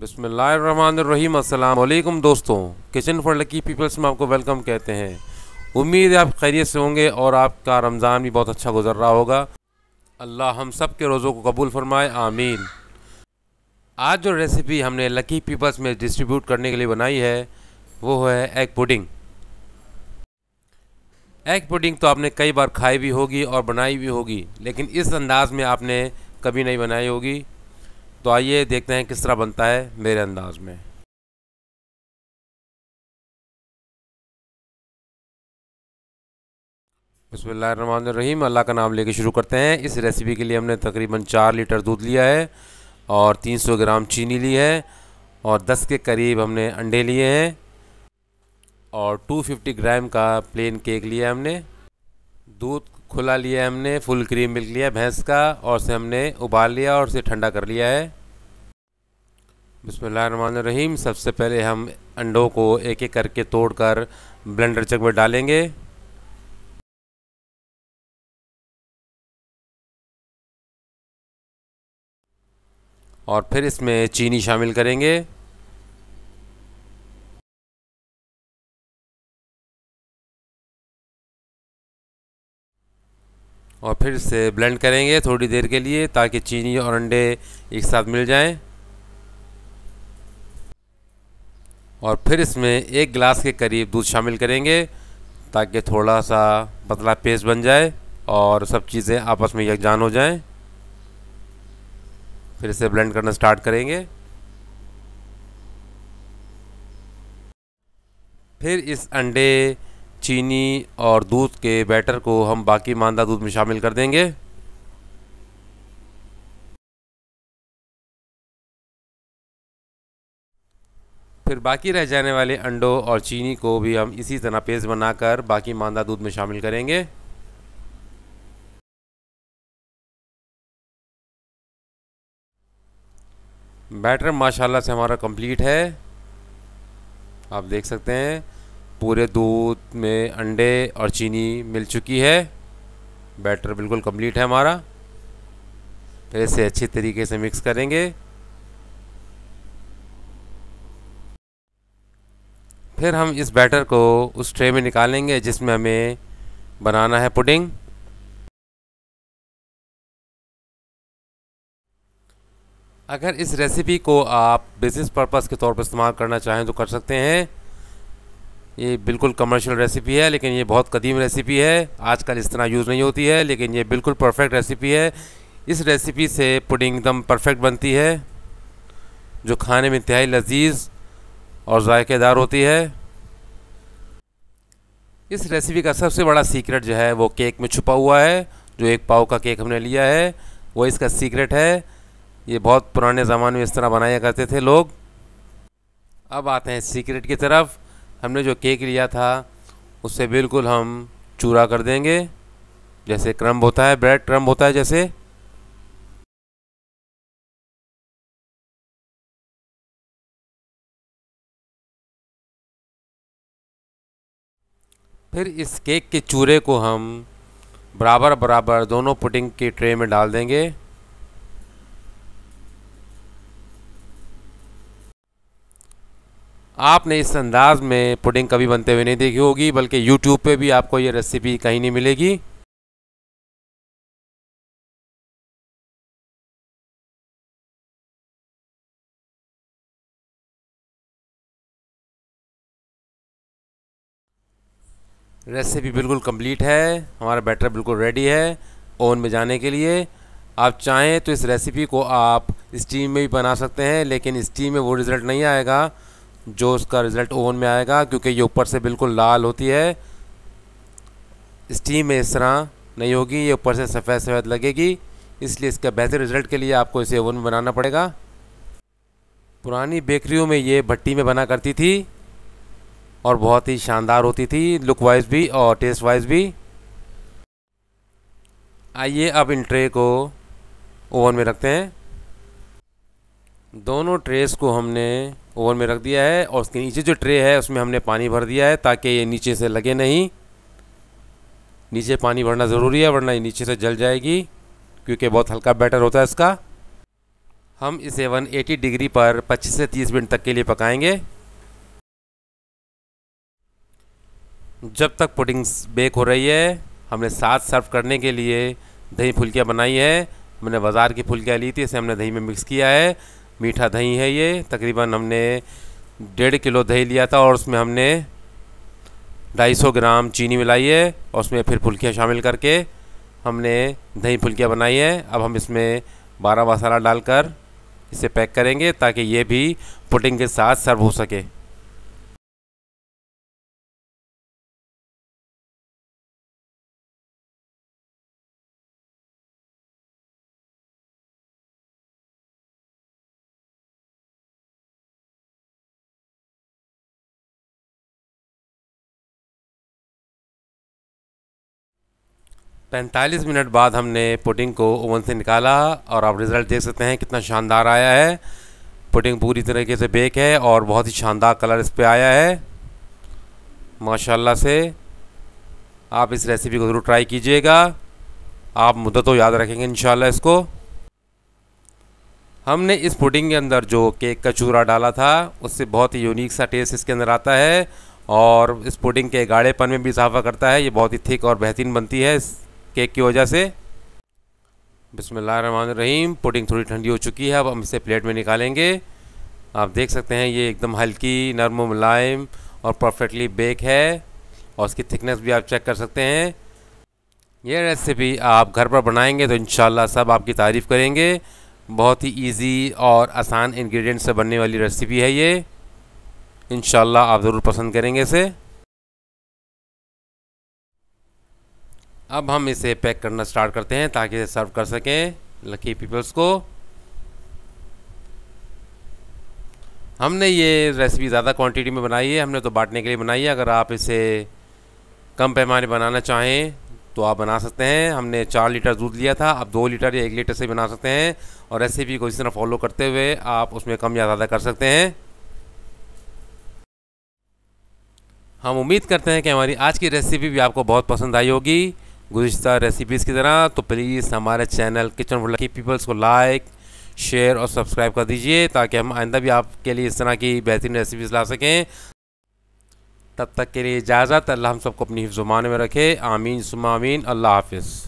बसमीम दोस्तों kitchen for lucky peoples में आपको वेलकम कहते हैं उम्मीद है आप खैरियत से होंगे और आपका रमज़ान भी बहुत अच्छा गुजर रहा होगा अल्लाह हम सब के रोज़ों को कबूल फरमाए आमीन आज जो रेसिपी हमने लकी पीपल्स में डिस्ट्रीब्यूट करने के लिए बनाई है वो है एग पुडिंग एग पुडिंग तो आपने कई बार खाई भी होगी और बनाई भी होगी लेकिन इस अंदाज़ में आपने कभी नहीं बनाई होगी तो आइए देखते हैं किस तरह बनता है मेरे अंदाज में बसमीम अल्लाह का नाम लेके शुरू करते हैं इस रेसिपी के लिए हमने तकरीबन चार लीटर दूध लिया है और 300 ग्राम चीनी ली है और 10 के करीब हमने अंडे लिए हैं और 250 ग्राम का प्लेन केक लिया हमने दूध खुला लिया हमने फुल क्रीम मिल्क लिया भैंस का और से हमने उबाल लिया और उसे ठंडा कर लिया है बसमीम सबसे पहले हम अंडों को एक एक करके तोड़कर ब्लेंडर चक में डालेंगे और फिर इसमें चीनी शामिल करेंगे और फिर इसे ब्लेंड करेंगे थोड़ी देर के लिए ताकि चीनी और अंडे एक साथ मिल जाएं और फिर इसमें एक गिलास के करीब दूध शामिल करेंगे ताकि थोड़ा सा पतला पेस्ट बन जाए और सब चीज़ें आपस में यकजान हो जाएं फिर इसे ब्लेंड करना स्टार्ट करेंगे फिर इस अंडे चीनी और दूध के बैटर को हम बाकी मानदा दूध में शामिल कर देंगे फिर बाकी रह जाने वाले अंडों और चीनी को भी हम इसी तरह पेस्ट बनाकर बाकी मांदा दूध में शामिल करेंगे बैटर माशाल्लाह से हमारा कंप्लीट है आप देख सकते हैं पूरे दूध में अंडे और चीनी मिल चुकी है बैटर बिल्कुल कंप्लीट है हमारा फिर इसे अच्छे तरीके से मिक्स करेंगे फिर हम इस बैटर को उस ट्रे में निकालेंगे जिसमें हमें बनाना है पुडिंग अगर इस रेसिपी को आप बिज़नेस पर्पस के तौर पर इस्तेमाल करना चाहें तो कर सकते हैं ये बिल्कुल कमर्शियल रेसिपी है लेकिन ये बहुत कदीम रेसिपी है आजकल इस तरह यूज़ नहीं होती है लेकिन ये बिल्कुल परफेक्ट रेसिपी है इस रेसिपी से पुडिंग एकदम परफेक्ट बनती है जो खाने में इंतहाई लजीज़ और जायकेदार हम्म। होती है इस रेसिपी का सबसे बड़ा सीक्रेट जो है वो केक में छुपा हुआ है जो एक पाव का केक हमने लिया है वो इसका सीक्रेट है ये बहुत पुराने ज़माने में इस तरह बनाया करते थे लोग अब आते हैं सीक्रेट की तरफ हमने जो केक लिया था उससे बिल्कुल हम चूरा कर देंगे जैसे क्रम्ब होता है ब्रेड क्रम्ब होता है जैसे फिर इस केक के चूरे को हम बराबर बराबर दोनों पुडिंग के ट्रे में डाल देंगे आपने इस अंदाज़ में पुडिंग कभी बनते हुए नहीं देखी होगी बल्कि यूट्यूब पे भी आपको ये रेसिपी कहीं नहीं मिलेगी रेसिपी बिल्कुल कंप्लीट है हमारा बैटर बिल्कुल रेडी है ओवन में जाने के लिए आप चाहें तो इस रेसिपी को आप स्टीम में भी बना सकते हैं लेकिन स्टीम में वो रिज़ल्ट नहीं आएगा जो उसका रिज़ल्ट ओवन में आएगा क्योंकि ये ऊपर से बिल्कुल लाल होती है स्टीम में इस तरह नहीं होगी ये ऊपर से सफ़ेद सफ़ेद लगेगी इसलिए इसका बेहतर रिज़ल्ट के लिए आपको इसे ओवन में बनाना पड़ेगा पुरानी बेकरियों में ये भट्टी में बना करती थी और बहुत ही शानदार होती थी लुक वाइज भी और टेस्ट वाइज भी आइए अब इन ट्रे को ओवन में रखते हैं दोनों ट्रेस को हमने ओवन में रख दिया है और उसके नीचे जो ट्रे है उसमें हमने पानी भर दिया है ताकि ये नीचे से लगे नहीं नीचे पानी भरना ज़रूरी है वरना ये नीचे से जल जाएगी क्योंकि बहुत हल्का बैटर होता है इसका हम इसे 180 डिग्री पर 25 से 30 मिनट तक के लिए पकाएंगे जब तक पुडिंग्स बेक हो रही है हमने साथ सर्व करने के लिए दही फुलकियाँ बनाई है हमने बाज़ार की फुलकियाँ ली थी इसे हमने दही में मिक्स किया है मीठा दही है ये तकरीबन हमने डेढ़ किलो दही लिया था और उसमें हमने सौ ग्राम चीनी मिलाई है और उसमें फिर फुलकियाँ शामिल करके हमने दही फुलकियाँ बनाई है अब हम इसमें बारह मसाला डालकर इसे पैक करेंगे ताकि ये भी पुडिंग के साथ सर्व हो सके पैंतालीस मिनट बाद हमने पुडिंग को ओवन से निकाला और आप रिज़ल्ट देख सकते हैं कितना शानदार आया है पुडिंग पूरी तरीके से बेक है और बहुत ही शानदार कलर इस पर आया है माशाल्लाह से आप इस रेसिपी को ज़रूर ट्राई कीजिएगा आप तो याद रखेंगे इन इसको हमने इस पुडिंग के अंदर जो केक का चूरा डाला था उससे बहुत ही यूनिक सा टेस्ट इसके अंदर आता है और इस पुडिंग के गाढ़ेपन में भी इजाफा करता है ये बहुत ही थिक और बेहतरीन बनती है केक की वजह से बसमान रहीम पुडिंग थोड़ी ठंडी हो चुकी है अब हम इसे प्लेट में निकालेंगे आप देख सकते हैं ये एकदम हल्की नरम मुलायम और परफेक्टली बेक है और उसकी थिकनेस भी आप चेक कर सकते हैं ये रेसिपी आप घर पर बनाएंगे तो इन सब आपकी तारीफ़ करेंगे बहुत ही इजी और आसान इंग्रेडिएंट्स से बनने वाली रेसिपी है ये इन आप ज़रूर पसंद करेंगे इसे अब हम इसे पैक करना स्टार्ट करते हैं ताकि इसे सर्व कर सकें लकी पीपल्स को हमने ये रेसिपी ज़्यादा क्वांटिटी में बनाई है हमने तो बांटने के लिए बनाई है अगर आप इसे कम पैमाने बनाना चाहें तो आप बना सकते हैं हमने चार लीटर दूध लिया था आप दो लीटर या एक लीटर से बना सकते हैं और रेसिपी को इस तरह फॉलो करते हुए आप उसमें कम या ज़्यादा कर सकते हैं हम उम्मीद करते हैं कि हमारी आज की रेसिपी भी आपको बहुत पसंद आई होगी गुज्त रेसिपीज़ की तरह तो प्लीज़ हमारे चैनल किचन वर्ल्ड की पीपल्स को लाइक शेयर और सब्सक्राइब कर दीजिए ताकि हम आइंदा भी आपके लिए इस तरह की बेहतरीन रेसिपीज़ ला सकें तब तक के लिए इजाज़त अल्लाह हम सबको अपनी हिफ्जुमान में रखे आमीन अमीन अल्लाह हाफिज़